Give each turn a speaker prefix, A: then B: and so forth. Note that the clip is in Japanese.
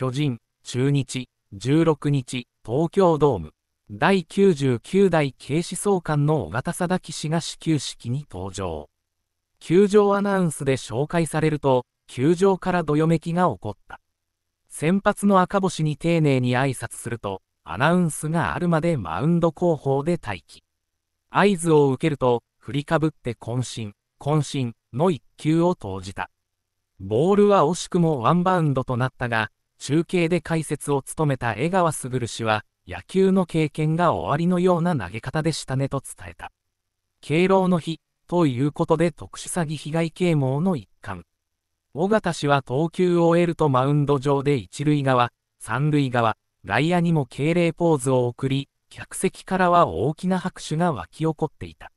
A: 巨人、中日、16日、東京ドーム、第99代警視総監の尾形貞吉氏が始球式に登場。球場アナウンスで紹介されると、球場からどよめきが起こった。先発の赤星に丁寧に挨拶すると、アナウンスがあるまでマウンド後方で待機。合図を受けると、振りかぶって渾身、渾身の一球を投じた。ボールは惜しくもワンバウンドとなったが、中継で解説を務めた江川卓氏は、野球の経験が終わりのような投げ方でしたねと伝えた。敬老の日、ということで特殊詐欺被害啓蒙の一環。尾形氏は投球を終えるとマウンド上で一塁側、三塁側、外野にも敬礼ポーズを送り、客席からは大きな拍手が沸き起こっていた。